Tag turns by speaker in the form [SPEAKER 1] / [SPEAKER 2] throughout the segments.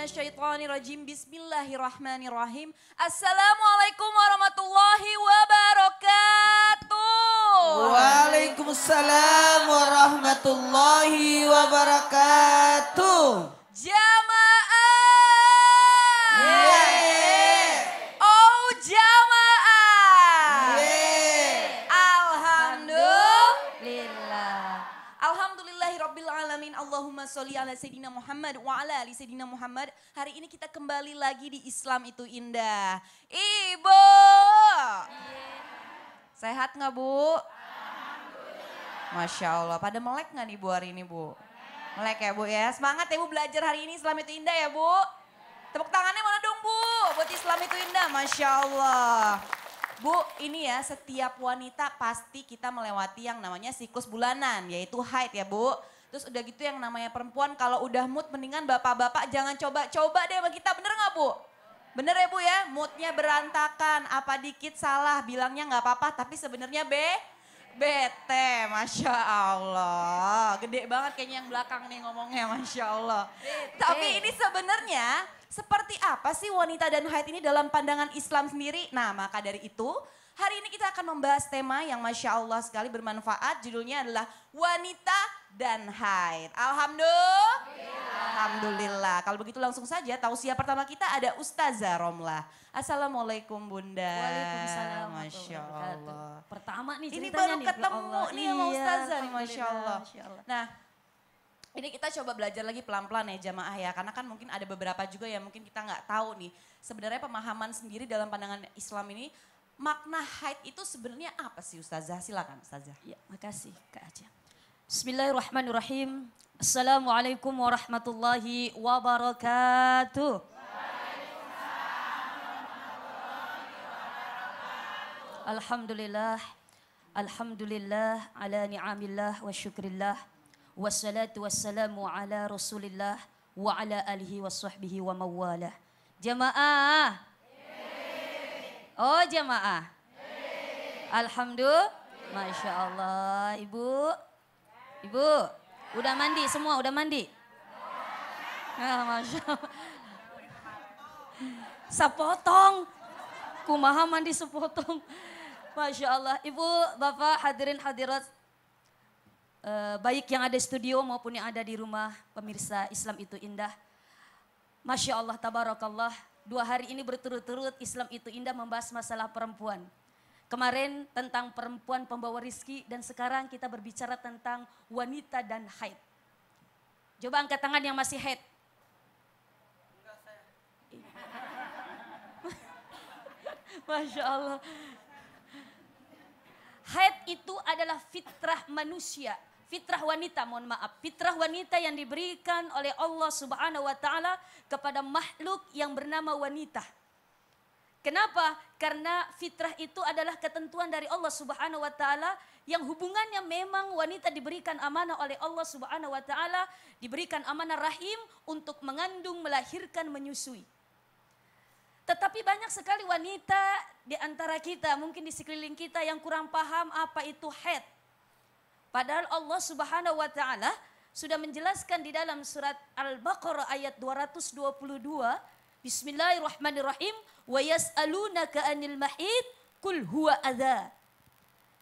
[SPEAKER 1] minasyaitonirrajim. Bismillahirrahmanirrahim.
[SPEAKER 2] Assalamualaikum warahmatullahi wabarakatuh.
[SPEAKER 3] Waalaikumsalam warahmatullahi wabarakatuh. Jauh
[SPEAKER 1] sholli ala Sayyidina Muhammad wa ala ali Sayyidina Muhammad. Hari ini kita kembali lagi di Islam itu indah. Ibu! Sehat nggak Bu? Masya Allah, pada melek nggak nih Bu hari ini Bu? Melek ya Bu ya, semangat ya Bu belajar hari ini Islam itu indah ya Bu. Tepuk tangannya mana dong Bu, buat Islam itu indah, Masya Allah. Bu, ini ya setiap wanita pasti kita melewati yang namanya siklus bulanan, yaitu haid ya Bu. Terus udah gitu yang namanya perempuan kalau udah mood mendingan bapak-bapak jangan coba-coba deh sama kita, bener gak Bu? Bener ya Bu ya, moodnya berantakan, apa dikit salah, bilangnya gak apa-apa tapi sebenarnya B bete, masya Allah. Gede banget kayaknya yang belakang nih ngomongnya, masya Allah.
[SPEAKER 4] Bete. Tapi ini
[SPEAKER 1] sebenarnya seperti apa sih wanita dan haid ini dalam pandangan Islam sendiri? Nah, maka dari itu hari ini kita akan membahas tema yang masya Allah sekali bermanfaat. Judulnya adalah wanita dan haid. Alhamdulillah. Alhamdulillah. Kalau begitu langsung saja tausiah pertama kita ada Ustazah Romlah. Assalamualaikum Bunda. Waalaikumsalam. Masya Allah.
[SPEAKER 2] Pertama nih ceritanya Ini baru nih, ya ketemu nih sama iya, Ustazah nih Masya Allah. Masya Allah.
[SPEAKER 1] Nah ini kita coba belajar lagi pelan-pelan ya jamaah ya. Karena kan mungkin ada beberapa juga yang mungkin kita nggak tahu nih. Sebenarnya pemahaman sendiri dalam pandangan Islam ini makna haid itu sebenarnya apa sih Ustazah? Silakan
[SPEAKER 2] Ustazah. Ya, makasih Kak Ajeng. Bismillahirrahmanirrahim. Assalamualaikum warahmatullahi wabarakatuh. Alhamdulillah. Alhamdulillah ala ni'amillah wa syukrillah. Wassalatu wassalamu ala rasulillah wa ala alihi wa sahbihi wa mawalah. Jamaah. Oh jamaah. Alhamdulillah. Masya Allah. Ibu. Ibu, udah mandi semua, udah mandi? Ah, Masya Allah. Sepotong. Kumaha mandi sepotong. Masya Allah. Ibu, Bapak, hadirin hadirat. Eh, baik yang ada di studio maupun yang ada di rumah pemirsa Islam itu indah. Masya Allah, tabarakallah. Dua hari ini berturut-turut Islam itu indah membahas masalah perempuan. Kemarin tentang perempuan pembawa rizki dan sekarang kita berbicara tentang wanita dan haid. Coba angkat tangan yang masih haid. Masya Allah. Haid itu adalah fitrah manusia, fitrah wanita, mohon maaf, fitrah wanita yang diberikan oleh Allah Subhanahu wa taala kepada makhluk yang bernama wanita. Kenapa? Karena fitrah itu adalah ketentuan dari Allah Subhanahu wa taala yang hubungannya memang wanita diberikan amanah oleh Allah Subhanahu wa taala, diberikan amanah rahim untuk mengandung, melahirkan, menyusui. Tetapi banyak sekali wanita di antara kita, mungkin di sekeliling kita yang kurang paham apa itu haid. Padahal Allah Subhanahu wa taala sudah menjelaskan di dalam surat Al-Baqarah ayat 222 Bismillahirrahmanirrahim. Wa yas'alunaka anil mahid. Kul huwa adha.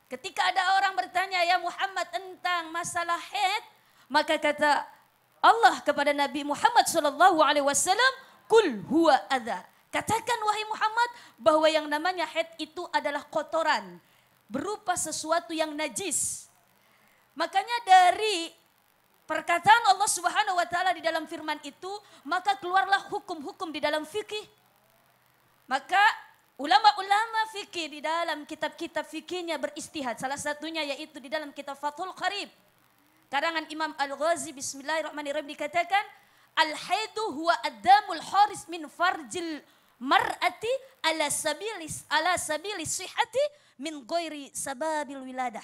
[SPEAKER 2] Ketika ada orang bertanya, Ya Muhammad tentang masalah haid, maka kata Allah kepada Nabi Muhammad sallallahu alaihi wasallam, "Kul huwa adza." Katakan wahai Muhammad bahwa yang namanya haid itu adalah kotoran berupa sesuatu yang najis. Makanya dari Perkataan Allah Subhanahu wa taala di dalam firman itu, maka keluarlah hukum-hukum di dalam fikih. Maka ulama-ulama fikih di dalam kitab-kitab fikihnya beristihad. Salah satunya yaitu di dalam kitab Fathul Qarib. Karangan Imam Al-Ghazi bismillahirrahmanirrahim dikatakan, Al-haidu huwa adamul haris min farjil mar'ati ala sabilis ala sabilis sihati min goiri sababil wiladah.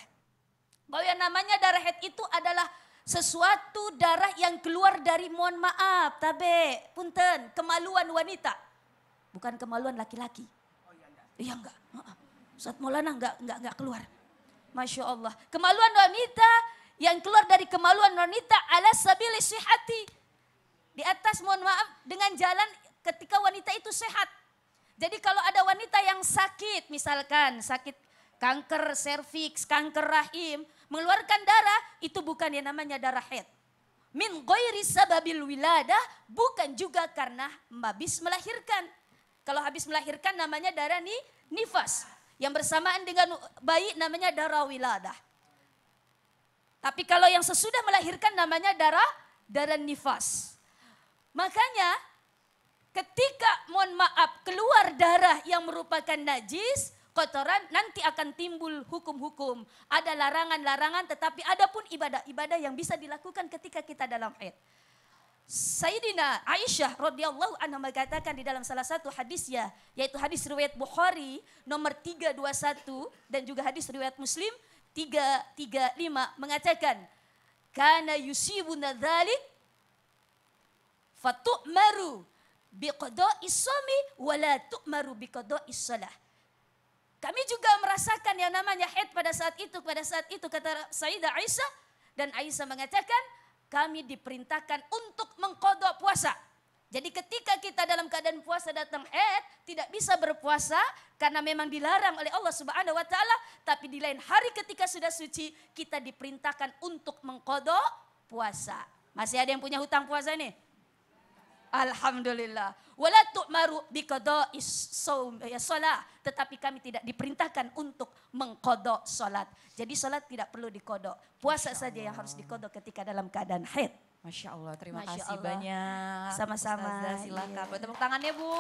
[SPEAKER 2] Bahwa yang namanya darah haid itu adalah sesuatu darah yang keluar dari mohon maaf, tabe, punten, kemaluan wanita. Bukan kemaluan laki-laki. Oh, iya enggak. Iya enggak. Ustaz Maulana enggak, enggak, enggak keluar. Masya Allah. Kemaluan wanita yang keluar dari kemaluan wanita ala sabili sihati. Di atas mohon maaf dengan jalan ketika wanita itu sehat. Jadi kalau ada wanita yang sakit misalkan sakit kanker serviks, kanker rahim, mengeluarkan darah itu bukan yang namanya darah haid. Min goiri sababil wilada bukan juga karena habis melahirkan. Kalau habis melahirkan namanya darah ni, nifas. Yang bersamaan dengan bayi namanya darah wilada Tapi kalau yang sesudah melahirkan namanya darah darah nifas. Makanya ketika mohon maaf keluar darah yang merupakan najis, kotoran, nanti akan timbul hukum-hukum. Ada larangan-larangan tetapi ada pun ibadah-ibadah yang bisa dilakukan ketika kita dalam haid. Sayyidina Aisyah radhiyallahu anha mengatakan di dalam salah satu hadisnya yaitu hadis riwayat Bukhari nomor 321 dan juga hadis riwayat Muslim 335 mengatakan kana yusibu nadzalik fatu'maru biqada'i sami wala tu'maru biqada'i salah kami juga merasakan yang namanya haid pada saat itu, pada saat itu kata Sayyidah Aisyah. Dan Aisyah mengatakan, kami diperintahkan untuk mengkodok puasa. Jadi ketika kita dalam keadaan puasa datang haid, tidak bisa berpuasa karena memang dilarang oleh Allah Subhanahu wa taala, tapi di lain hari ketika sudah suci, kita diperintahkan untuk mengkodok puasa. Masih ada yang punya hutang puasa nih? Alhamdulillah. Wala tu'maru biqada'is salat, ya, tetapi kami tidak diperintahkan untuk mengkodok salat. Jadi salat tidak perlu dikodok. Puasa saja yang harus dikodok ketika dalam keadaan haid.
[SPEAKER 1] Masya Allah, terima Masya kasih Allah. banyak. Sama-sama. Iya. Silakan.
[SPEAKER 2] Buat tepuk tangannya, Bu.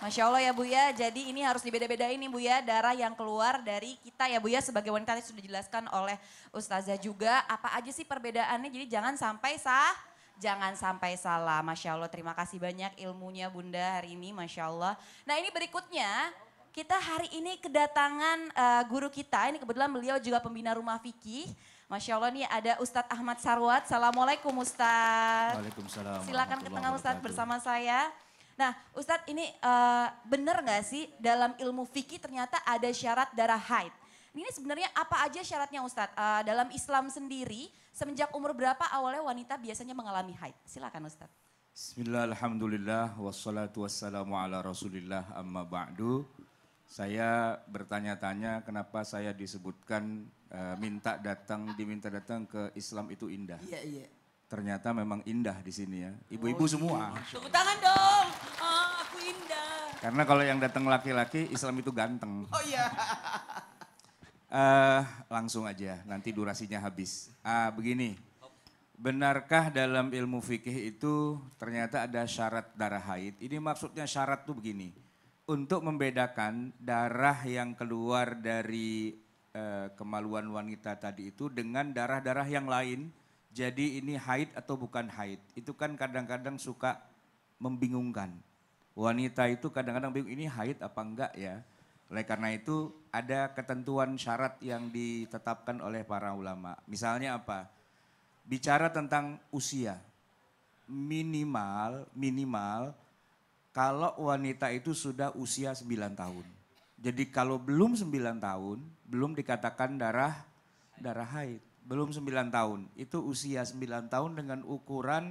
[SPEAKER 1] Masya Allah ya Bu ya, jadi ini harus dibeda-bedain ini Bu ya, darah yang keluar dari kita ya Bu ya, sebagai wanita tadi sudah dijelaskan oleh Ustazah juga, apa aja sih perbedaannya, jadi jangan sampai sah jangan sampai salah. Masya Allah, terima kasih banyak ilmunya Bunda hari ini, Masya Allah. Nah ini berikutnya, kita hari ini kedatangan uh, guru kita, ini kebetulan beliau juga pembina rumah fikih. Masya Allah ini ada Ustadz Ahmad Sarwat. Assalamualaikum Ustadz.
[SPEAKER 5] Waalaikumsalam. Silakan ke tengah Ustadz bersama
[SPEAKER 1] saya. Nah Ustadz ini uh, benar gak sih dalam ilmu fikih ternyata ada syarat darah haid? Ini sebenarnya apa aja syaratnya Ustadz? Uh, dalam Islam sendiri, semenjak umur berapa awalnya wanita biasanya mengalami haid? Silakan Ustadz.
[SPEAKER 5] Bismillah, Alhamdulillah, wassalatu wassalamu ala rasulillah amma ba'du. Saya bertanya-tanya kenapa saya disebutkan uh, minta datang, diminta datang ke Islam itu indah. Iya, iya ternyata memang indah di sini ya. Oh, Ibu-ibu iya. semua. Tepuk
[SPEAKER 3] tangan dong. Oh, aku indah.
[SPEAKER 5] Karena kalau yang datang laki-laki, Islam itu ganteng. Oh iya. Uh, langsung aja, nanti durasinya habis. Uh, begini, benarkah dalam ilmu fikih itu ternyata ada syarat darah haid? Ini maksudnya syarat tuh begini, untuk membedakan darah yang keluar dari uh, kemaluan wanita tadi itu dengan darah-darah yang lain, jadi ini haid atau bukan haid. Itu kan kadang-kadang suka membingungkan. Wanita itu kadang-kadang bingung ini haid apa enggak ya. Oleh karena itu ada ketentuan syarat yang ditetapkan oleh para ulama. Misalnya apa? Bicara tentang usia. Minimal, minimal kalau wanita itu sudah usia 9 tahun. Jadi kalau belum 9 tahun, belum dikatakan darah darah haid. Belum 9 tahun. Itu usia 9 tahun dengan ukuran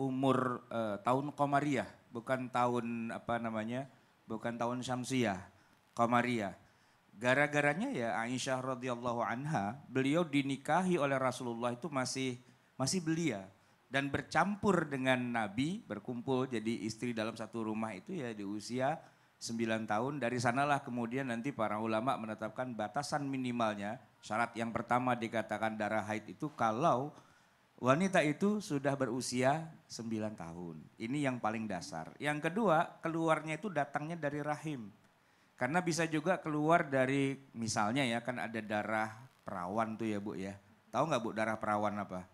[SPEAKER 5] umur uh, tahun komariah, bukan tahun apa namanya? bukan tahun Syamsiah, Komariah. Gara-garanya ya Aisyah radhiyallahu anha, beliau dinikahi oleh Rasulullah itu masih masih belia dan bercampur dengan Nabi, berkumpul jadi istri dalam satu rumah itu ya di usia 9 tahun. Dari sanalah kemudian nanti para ulama menetapkan batasan minimalnya. Syarat yang pertama dikatakan darah haid itu kalau Wanita itu sudah berusia 9 tahun. Ini yang paling dasar. Yang kedua, keluarnya itu datangnya dari rahim. Karena bisa juga keluar dari misalnya ya kan ada darah perawan tuh ya Bu ya. Tahu nggak Bu darah perawan apa?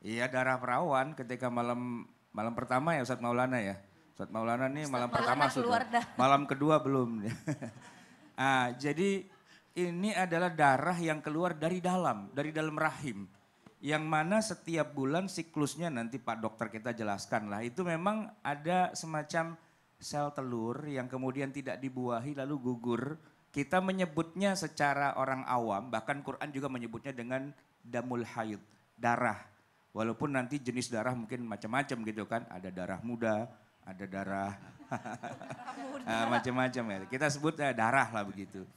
[SPEAKER 5] Iya darah perawan ketika malam malam pertama ya Ustadz Maulana ya. Ustadz Maulana nih Ustaz malam pertama sudah. Malam kedua belum. ah, jadi ini adalah darah yang keluar dari dalam, dari dalam rahim yang mana setiap bulan siklusnya nanti Pak Dokter kita jelaskan lah. Itu memang ada semacam sel telur yang kemudian tidak dibuahi lalu gugur. Kita menyebutnya secara orang awam, bahkan Quran juga menyebutnya dengan damul hayut darah. Walaupun nanti jenis darah mungkin macam-macam gitu kan, ada darah muda, ada darah ah, macam-macam ya. Kita sebut eh, darah lah begitu.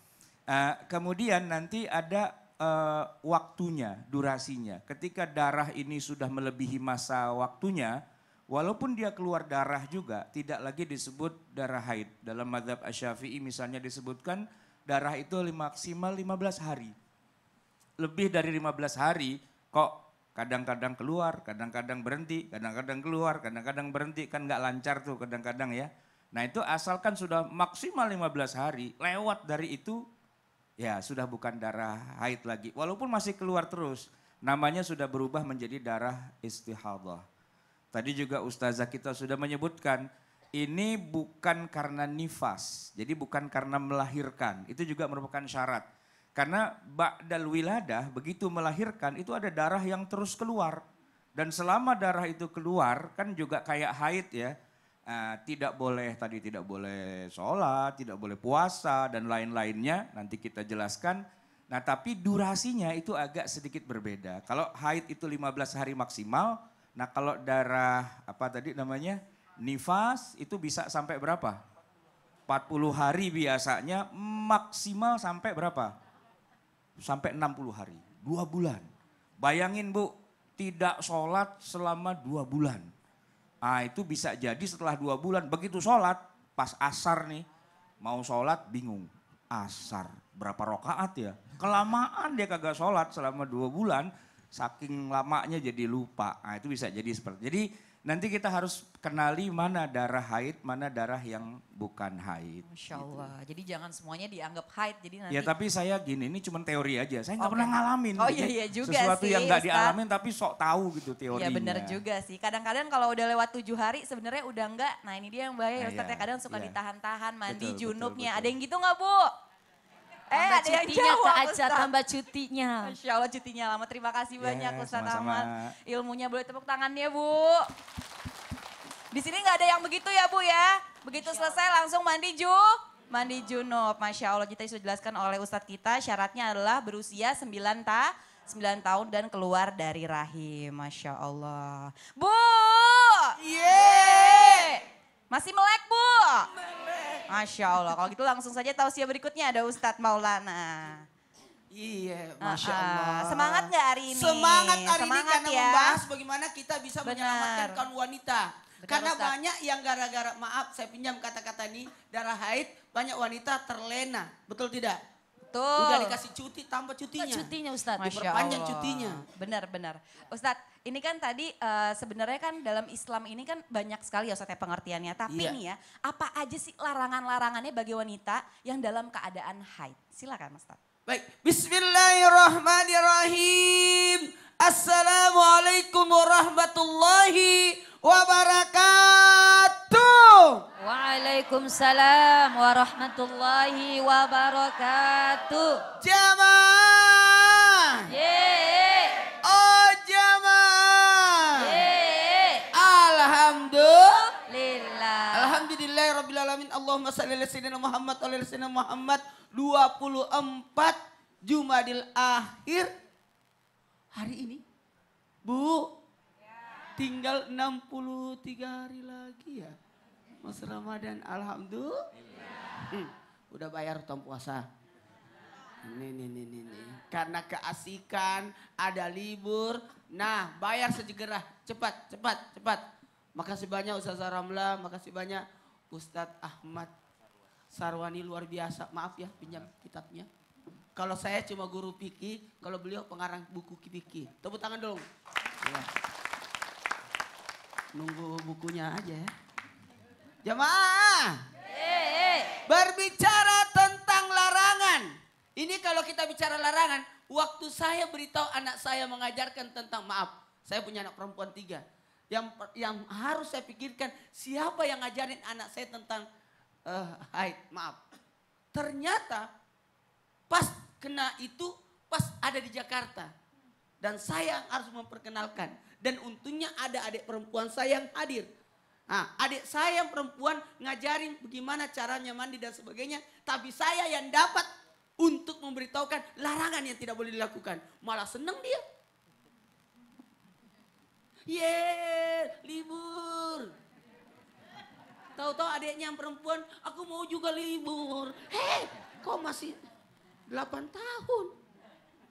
[SPEAKER 5] Ah, kemudian nanti ada uh, waktunya, durasinya. Ketika darah ini sudah melebihi masa waktunya, walaupun dia keluar darah juga, tidak lagi disebut darah haid. Dalam madhab asyafi'i misalnya disebutkan darah itu maksimal 15 hari. Lebih dari 15 hari kok kadang-kadang keluar, kadang-kadang berhenti, kadang-kadang keluar, kadang-kadang berhenti. Kan nggak lancar tuh kadang-kadang ya. Nah itu asalkan sudah maksimal 15 hari, lewat dari itu Ya sudah bukan darah haid lagi. Walaupun masih keluar terus. Namanya sudah berubah menjadi darah istihadah. Tadi juga ustazah kita sudah menyebutkan ini bukan karena nifas. Jadi bukan karena melahirkan. Itu juga merupakan syarat. Karena ba'dal wiladah begitu melahirkan itu ada darah yang terus keluar. Dan selama darah itu keluar kan juga kayak haid ya Nah, tidak boleh tadi tidak boleh sholat, tidak boleh puasa dan lain-lainnya nanti kita jelaskan. Nah tapi durasinya itu agak sedikit berbeda. Kalau haid itu 15 hari maksimal, nah kalau darah apa tadi namanya nifas itu bisa sampai berapa? 40 hari biasanya maksimal sampai berapa? Sampai 60 hari, dua bulan. Bayangin bu, tidak sholat selama dua bulan Ah itu bisa jadi setelah dua bulan begitu sholat pas asar nih mau sholat bingung asar berapa rokaat ya kelamaan dia kagak sholat selama dua bulan saking lamanya jadi lupa ah itu bisa jadi seperti jadi Nanti kita harus kenali mana darah haid, mana darah yang bukan haid. Masya gitu. Allah.
[SPEAKER 1] Gitu. Jadi jangan semuanya dianggap haid. Jadi ya, nanti... Ya
[SPEAKER 5] tapi saya gini, ini cuma teori aja. Saya nggak okay. pernah ngalamin. Oh gitu ya. iya iya juga Sesuatu sih. Sesuatu yang nggak dialamin tapi sok tahu gitu iya, teorinya. Iya benar juga
[SPEAKER 1] sih. Kadang-kadang kalau udah lewat tujuh hari sebenarnya udah nggak. Nah ini dia yang bahaya nah, Ustaz ya. Iya, Kadang suka ya. ditahan-tahan mandi betul, junubnya. Betul, betul. Ada yang gitu nggak Bu? Eh, tambah ada cutinya yang jawab, tambah cutinya. Masya Allah cutinya lama. Terima kasih yeah, banyak Ustaz sama Ahmad. Ilmunya boleh tepuk tangannya Bu. Di sini nggak ada yang begitu ya Bu ya. Begitu selesai langsung mandi Ju. Mandi junub. Masya Allah kita sudah jelaskan oleh Ustadz kita syaratnya adalah berusia 9 ta 9 tahun dan keluar dari rahim. Masya Allah. Bu! Yeay! Masih melek Bu? Melek. Masya Allah. Kalau gitu langsung saja tausiah berikutnya ada Ustadz Maulana.
[SPEAKER 3] Iya, ah, masya ah. Allah. Semangat nggak hari ini? Semangat hari Semangat ini karena ya. membahas bagaimana kita bisa Benar. menyelamatkan kaum wanita. Benar, karena Ustaz. banyak yang gara-gara maaf saya pinjam kata-kata ini darah haid banyak wanita terlena, betul tidak? Betul. Udah dikasih cuti tambah cutinya. Tambah cutinya Ustadz. Masya Allah. cutinya. Benar, benar. Ustadz, ini kan tadi
[SPEAKER 1] uh, sebenarnya kan dalam Islam ini kan banyak sekali ya Ustadz ya, pengertiannya. Tapi yeah. nih ya, apa aja sih larangan-larangannya bagi wanita yang dalam keadaan haid? Silakan Ustadz.
[SPEAKER 3] Baik, bismillahirrahmanirrahim. Assalamualaikum
[SPEAKER 2] warahmatullahi wabarakatuh. Waalaikumsalam warahmatullahi wabarakatuh. Jemaah Yeah.
[SPEAKER 3] Allahumma salli ala sayyidina Muhammad wa ala sayyidina Muhammad 24 Jumadil akhir hari ini. Bu, tinggal 63 hari lagi ya. Mas Ramadan alhamdulillah. Hmm, udah bayar utang puasa. Ini, ini, ini, ini. Karena keasikan, ada libur. Nah, bayar segera. Cepat, cepat, cepat. Makasih banyak Ustaz Ramla, makasih banyak Ustadz Ahmad Sarwani luar biasa. Maaf ya pinjam kitabnya. Kalau saya cuma guru Piki, kalau beliau pengarang buku Piki. Tepuk tangan dong. Ya. Nunggu bukunya aja ya. Jamaah. Berbicara tentang larangan. Ini kalau kita bicara larangan, waktu saya beritahu anak saya mengajarkan tentang maaf. Saya punya anak perempuan tiga yang yang harus saya pikirkan siapa yang ngajarin anak saya tentang uh, haid maaf ternyata pas kena itu pas ada di Jakarta dan saya harus memperkenalkan dan untungnya ada adik perempuan saya yang hadir Nah, adik saya yang perempuan ngajarin bagaimana caranya mandi dan sebagainya. Tapi saya yang dapat untuk memberitahukan larangan yang tidak boleh dilakukan. Malah seneng dia. Ye, libur. Tahu-tahu adiknya yang perempuan, aku mau juga libur. Hei, kau masih 8 tahun.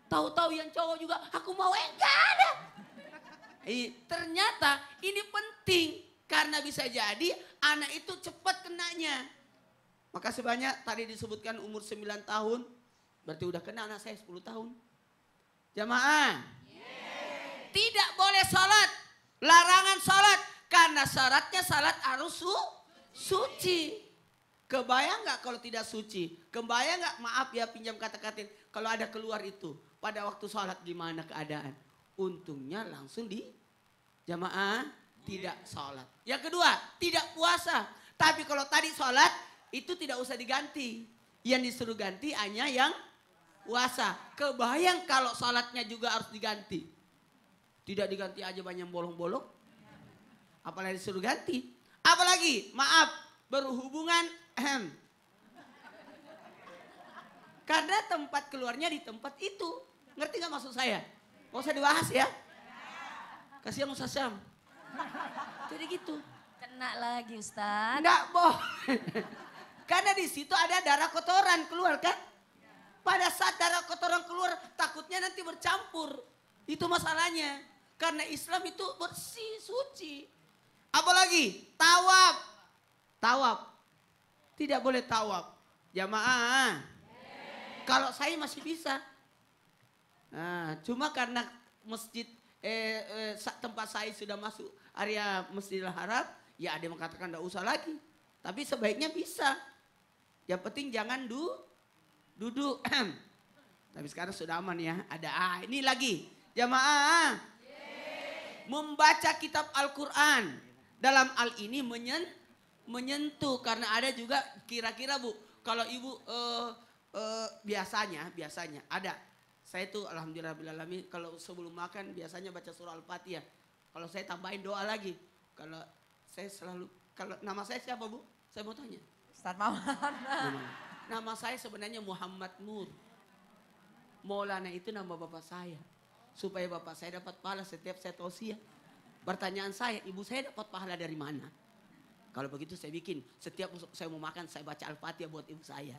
[SPEAKER 3] Tahu-tahu yang cowok juga, aku mau enggak eh, ada. Eh, ternyata ini penting karena bisa jadi anak itu cepat kenanya. Makasih banyak tadi disebutkan umur 9 tahun, berarti udah kena anak saya 10 tahun. Jamaah, tidak boleh sholat Larangan salat karena syaratnya salat harus su suci. Kebayang nggak kalau tidak suci? Kebayang nggak? Maaf ya pinjam kata kata Kalau ada keluar itu pada waktu salat gimana keadaan? Untungnya langsung di jamaah tidak salat. Yang kedua, tidak puasa. Tapi kalau tadi salat itu tidak usah diganti. Yang disuruh ganti hanya yang puasa. Kebayang kalau salatnya juga harus diganti. Tidak diganti aja banyak bolong-bolong. Apalagi disuruh ganti. Apalagi, maaf, berhubungan ehem. Karena tempat keluarnya di tempat itu. Ngerti gak maksud saya? mau saya dibahas ya. Kasihan Ustaz Syam. Jadi gitu. Kena lagi Ustaz. Enggak boh Karena di situ ada darah kotoran keluar kan? Pada saat darah kotoran keluar takutnya nanti bercampur. Itu masalahnya. Karena Islam itu
[SPEAKER 2] bersih, suci.
[SPEAKER 3] Apalagi tawab, tawab, Tidak boleh tawab Jamaah. Kalau saya masih bisa. Nah, cuma karena masjid eh, eh, tempat saya sudah masuk area Masjidil Haram, ya ada yang mengatakan tidak usah lagi. Tapi sebaiknya bisa. Yang penting jangan du, duduk. Tapi sekarang sudah aman ya. Ada ah, ini lagi jamaah membaca kitab Al-Quran. Dalam al ini menyen, menyentuh karena ada juga kira-kira bu kalau ibu uh, uh, biasanya biasanya ada saya tuh alhamdulillah kalau sebelum makan biasanya baca surah al-fatihah kalau saya tambahin doa lagi kalau saya selalu kalau nama saya siapa bu saya mau tanya Ustaz Mawar. nama saya sebenarnya Muhammad Nur Maulana itu nama bapak saya supaya bapak saya dapat pahala setiap saya tausiah. Pertanyaan saya, ibu saya dapat pahala dari mana? Kalau begitu saya bikin, setiap saya mau makan saya baca Al-Fatihah buat ibu saya.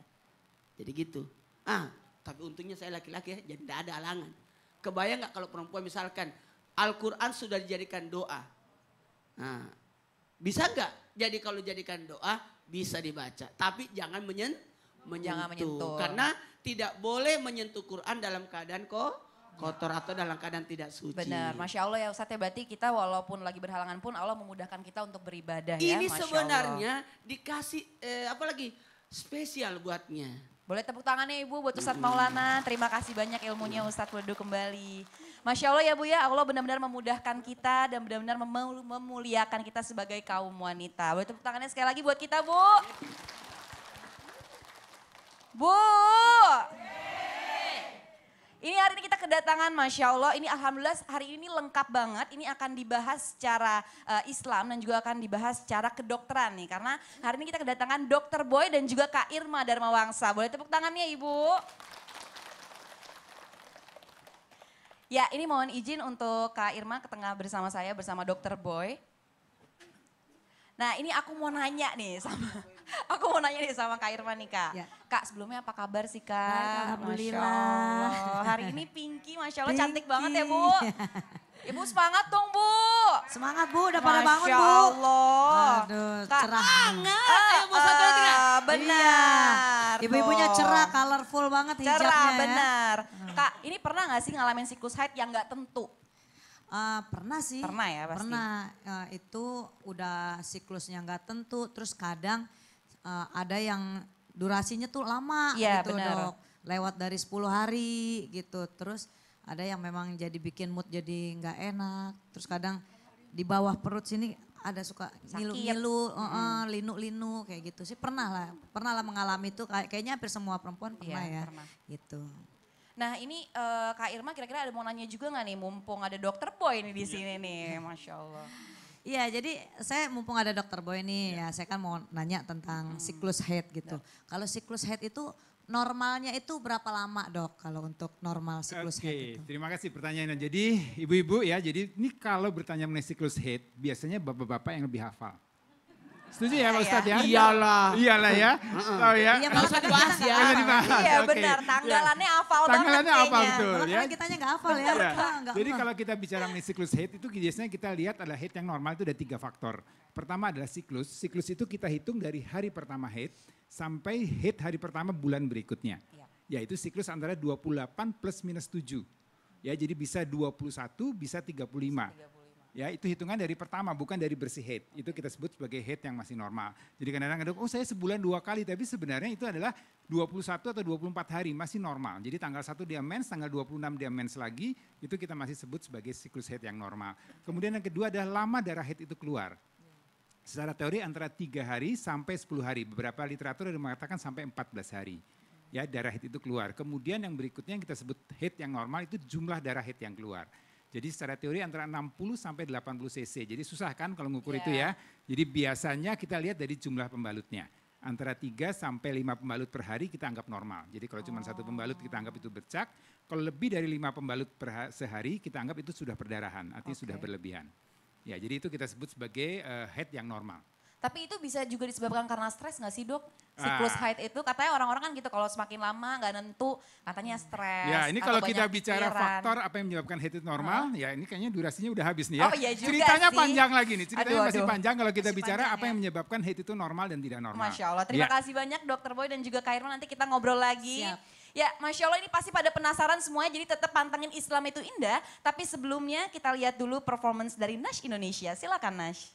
[SPEAKER 3] Jadi gitu. Ah, tapi untungnya saya laki-laki ya, jadi tidak ada alangan Kebayang nggak kalau perempuan misalkan Al-Quran sudah dijadikan doa. Nah, bisa nggak? Jadi kalau dijadikan doa bisa dibaca, tapi jangan menyen menyentuh. Jangan menyentuh. Karena tidak boleh menyentuh Quran dalam keadaan kok kotor atau dalam keadaan tidak suci. Benar, masya Allah ya Ustaz ya berarti kita
[SPEAKER 1] walaupun lagi berhalangan pun Allah memudahkan kita untuk beribadah Ini ya. Ini sebenarnya
[SPEAKER 3] dikasih eh, lagi spesial buatnya. Boleh tepuk tangannya Ibu buat Ustaz Maulana. Terima kasih
[SPEAKER 1] banyak ilmunya iya. Ustaz Wedu kembali. Masya Allah ya Bu ya, Allah benar-benar memudahkan kita dan benar-benar memuliakan kita sebagai kaum wanita. Boleh tepuk tangannya sekali lagi buat kita Bu. Bu. Ini hari ini kita kedatangan Masya Allah, ini Alhamdulillah hari ini lengkap banget. Ini akan dibahas secara uh, Islam dan juga akan dibahas secara kedokteran nih. Karena hari ini kita kedatangan Dokter Boy dan juga Kak Irma Darmawangsa. Boleh tepuk tangannya Ibu. Ya ini mohon izin untuk Kak Irma ke tengah bersama saya bersama Dokter Boy. Nah ini aku mau nanya nih sama Aku mau nanya nih sama Kak Irma nih Kak. Ya. Kak sebelumnya apa kabar sih Kak? Alhamdulillah. Hari ini Pinky Masya Allah Pinky. cantik banget ya Bu. Ibu semangat dong Bu. Semangat Bu, udah Masya pada bangun Bu. Masya Allah. Aduh, Kak, cerah. Banget Ah, ya Bu, satu Benar. Iya. Ibu-ibunya cerah, colorful banget cerah, hijabnya. Cerah, ya. benar. Ya. Kak, ini pernah gak sih ngalamin siklus haid yang gak tentu? Uh, pernah sih. Pernah ya pasti. Pernah. Uh, itu udah siklusnya nggak tentu, terus kadang uh, ada yang durasinya tuh lama ya, gitu bener. dok. Lewat dari 10 hari gitu. Terus ada yang memang jadi bikin mood jadi nggak enak. Terus kadang di bawah perut sini ada suka ngilu-ngilu, hmm. linu-linu uh, uh, kayak gitu sih pernah lah, pernah lah mengalami itu kayak, kayaknya hampir semua perempuan iya, pernah ya, ya pernah. gitu. Nah ini uh, Kak Irma kira-kira ada mau nanya juga nggak nih mumpung ada dokter boy nih di iya. sini nih, masya Allah. Iya, jadi saya mumpung ada dokter Boy nih ya, ya saya kan mau nanya tentang hmm. siklus head gitu. Ya. Kalau siklus head itu normalnya itu berapa lama dok kalau untuk
[SPEAKER 4] normal siklus okay. head itu? Terima kasih pertanyaannya. Jadi ibu-ibu ya, jadi ini kalau bertanya mengenai siklus head, biasanya bapak-bapak yang lebih hafal. Setuju ya iya, Pak Ustadz ya? Iyalah. Iyalah ya. Tahu ya. Iya, usah dibahas ya. Iya, dibahas. Iya benar, iya. tanggalannya hafal banget Tanggalannya hafal betul ya. Kan kita nggak hafal ya. Jadi kalau kita bicara mengenai siklus hate itu biasanya kita lihat ada hate yang normal itu ada tiga faktor. Pertama adalah siklus. Siklus itu kita hitung dari hari pertama hate sampai hate hari pertama bulan berikutnya. ya Yaitu siklus antara 28 plus minus 7. Ya, jadi bisa 21, bisa 35. 35. Ya, itu hitungan dari pertama, bukan dari bersih head. Itu kita sebut sebagai head yang masih normal. Jadi kadang-kadang oh saya sebulan dua kali, tapi sebenarnya itu adalah 21 atau 24 hari, masih normal. Jadi tanggal 1 dia mens, tanggal 26 dia mens lagi, itu kita masih sebut sebagai siklus head yang normal. Kemudian yang kedua adalah lama darah head itu keluar. Secara teori antara tiga hari sampai 10 hari. Beberapa literatur ada mengatakan sampai 14 hari ya darah head itu keluar. Kemudian yang berikutnya yang kita sebut head yang normal itu jumlah darah head yang keluar. Jadi secara teori antara 60 sampai 80 cc. Jadi susah kan kalau ngukur yeah. itu iya. ya. Jadi biasanya kita lihat dari jumlah pembalutnya. Antara 3 sampai 5 pembalut per hari kita anggap normal. Jadi kalau cuma satu pembalut kita anggap itu bercak. Kalau lebih dari 5 pembalut per sehari kita anggap itu sudah perdarahan, artinya okay. sudah berlebihan. Ya, jadi itu kita sebut sebagai uh, head yang normal.
[SPEAKER 1] Tapi itu bisa juga disebabkan karena stres nggak sih dok? Siklus ah. height itu katanya orang-orang kan gitu kalau semakin lama nggak nentu katanya stres. Ya ini kalau kita bicara pikiran. faktor
[SPEAKER 4] apa yang menyebabkan height itu normal, ya ini kayaknya durasinya udah habis nih ya. Oh, iya juga ceritanya sih. panjang lagi nih, ceritanya aduh, masih panjang kalau kita masih bicara apa ya. yang menyebabkan height itu normal dan tidak normal. Masya Allah, ya. terima ya.
[SPEAKER 1] kasih banyak dokter Boy dan juga Kairman nanti kita ngobrol lagi. Siap. Ya, Masya Allah ini pasti pada penasaran semuanya, jadi tetap pantengin Islam itu indah. Tapi sebelumnya kita lihat dulu performance dari Nash Indonesia. Silakan Nash.